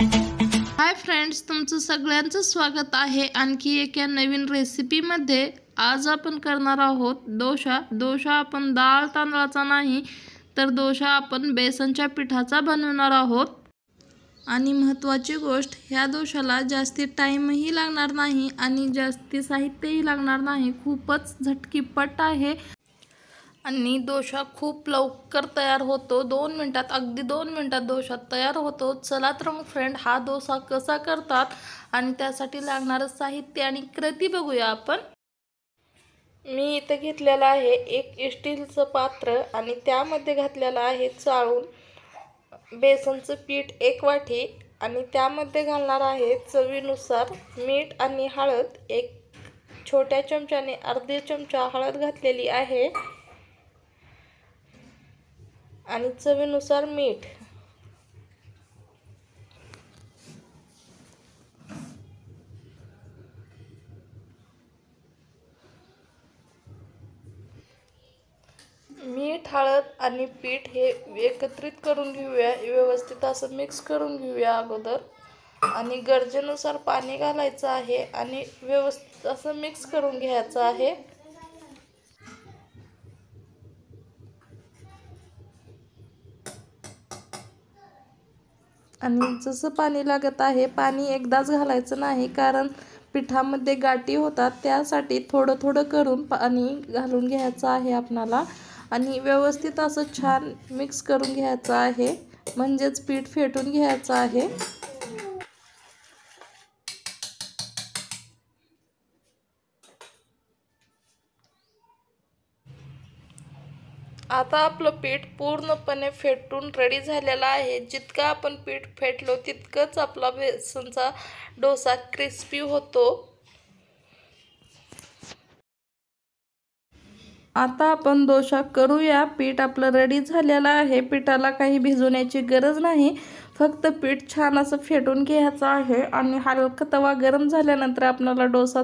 hi friends तुमचं सगळ्यांचं स्वागत आहे आणखी एका नवीन रेसिपीमध्ये आज आपण करणार आहोत दोशा दोशा आपण डाळ तांदळाचा नाही तर दोशा आपण बेसनच्या पिठाचा बनवणार आहोत आणि महत्त्वाची गोष्ट ह्या दोशाला जास्ती टाईमही लागणार नाही आणि जास्ती साहित्यही लागणार नाही खूपच झटकीपट आहे आणि दोशा खूप लवकर तयार होतो दोन मिनटात अगदी दोन मिनटात दोशा तयार होतो चला तर मग फ्रेंड हा दोसा कसा करतात आणि त्यासाठी लागणारं साहित्य आणि कृती बघूया आपण मी इथं घेतलेलं आहे एक स्टीलचं पात्र आणि त्यामध्ये घातलेलं आहे चाळून बेसनचं पीठ एक वाटी आणि त्यामध्ये घालणार आहे चवीनुसार मीठ आणि हळद एक छोट्या चमच्याने अर्धे चमचा हळद घातलेली आहे आणि चवीनुसार मीठ मीठ हळद आणि पीठ हे एकत्रित करून घेऊया व्यवस्थित असं मिक्स करून घेऊया अगोदर आणि गरजेनुसार पाणी घालायचं आहे आणि व्यवस्थित असं मिक्स करून घ्यायचं आहे आणि जसं पाणी लागत आहे पाणी एकदाच घालायचं नाही कारण पिठामध्ये गाठी होतात त्यासाठी थोडं थोडं करून पाणी घालून घ्यायचं आहे आपणाला आणि व्यवस्थित असं छान मिक्स करून घ्यायचं आहे म्हणजेच पीठ फेटून घ्यायचं आहे आता आपलं पीठ पूर्णपणे फेटून रेडी झालेलं आहे जितकं आपण पीठ फेटलो तितकंच आपला बेसनचा डोसा क्रिस्पी होतो आता आपण डोसा करूया पीठ आपलं रेडी झालेलं आहे पिठाला काही भिजवण्याची गरज नाही फक्त पीठ छान असं फेटून घ्यायचं आहे आणि हलका तवा गरम झाल्यानंतर आपल्याला डोसा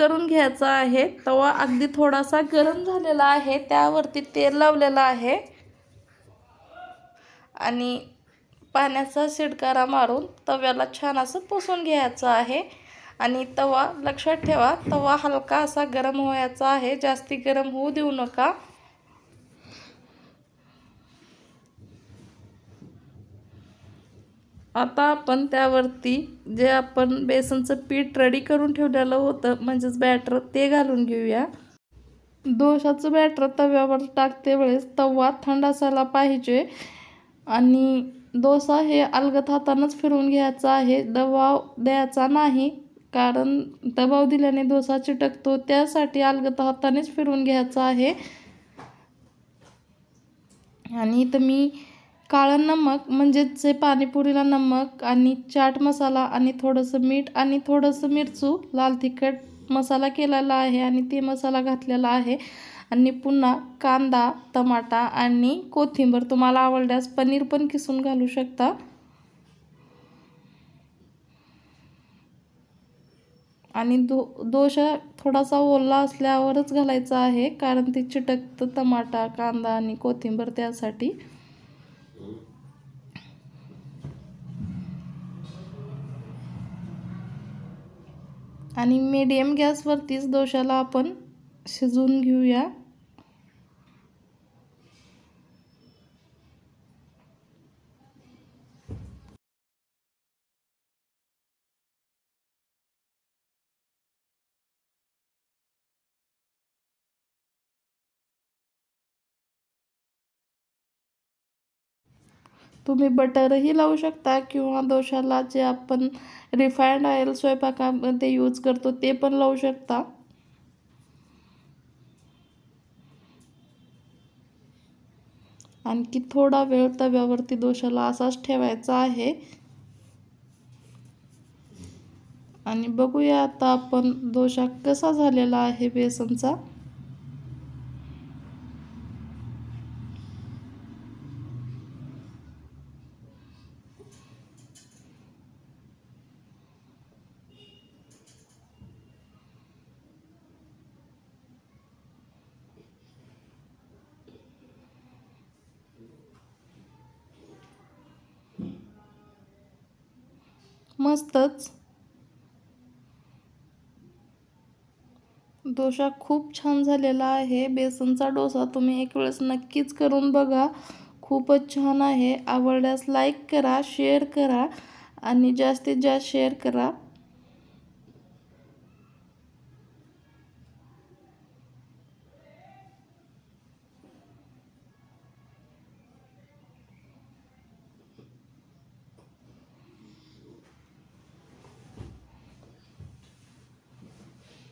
करून घ्यायचा आहे तवा अगदी थोडासा गरम झालेला आहे त्यावरती तेल लावलेलं आहे आणि पाण्याचा शिडकारा मारून तव्याला छान असं पुसून घ्यायचं आहे आणि तवा लक्षात ठेवा तवा हलका असा गरम व्हायचा आहे जास्ती गरम होऊ देऊ नका आता आपण त्यावरती जे आपण बेसनचं पीठ रेडी करून ठेवलेलं होतं म्हणजेच बॅटर ते घालून घेऊया दोशाचं बॅटर तव्यावर टाकते वेळेस तवा थंड असायला पाहिजे आणि डोसा हे अलगत हातानंच फिरवून घ्यायचा आहे दबाव द्यायचा नाही कारण दबाव दिल्याने डोसा चिटकतो त्यासाठी अलगत हातानेच फिरवून घ्यायचा आहे आणि इथं मी काळं नमक म्हणजेच जे पाणीपुरीला नमक आणि चाट मसाला आणि थोडंसं मीठ आणि थोडंसं मिरचू लाल तिखट मसाला केलेला आहे आणि ते मसाला घातलेला आहे आणि पुन्हा कांदा टमाटा आणि कोथिंबर तुम्हाला आवडल्यास पनीर पण किसून घालू शकता आणि दो दोशा थोडासा ओला असल्यावरच घालायचा आहे कारण ते चिटकतं टमाटा कांदा आणि कोथिंबर त्यासाठी आणि मीडियम गॅसवरतीच दोशाला आपण शिजवून घेऊया तुम्ही बटरही लावू शकता किंवा दोशाला जे आपण रिफाईंड ऑइल स्वयंपाकामध्ये यूज करतो ते पण लावू शकता आणखी थोडा वेळ तव्यावरती दोशाला असाच ठेवायचा आहे आणि बघूया आता आपण दोशा कसा झालेला आहे बेसनचा मस्तच डोसा खूप छान झालेला आहे बेसनचा डोसा तुम्ही एक वेळेस नक्कीच करून बघा खूपच छान आहे आवडल्यास लाईक करा शेअर करा आणि जास्तीत जास्त शेअर करा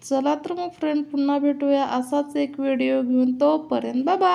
चला तर मग फ्रेंड पुन्हा भेटूया असाच एक व्हिडिओ घेऊन तोपर्यंत बाबा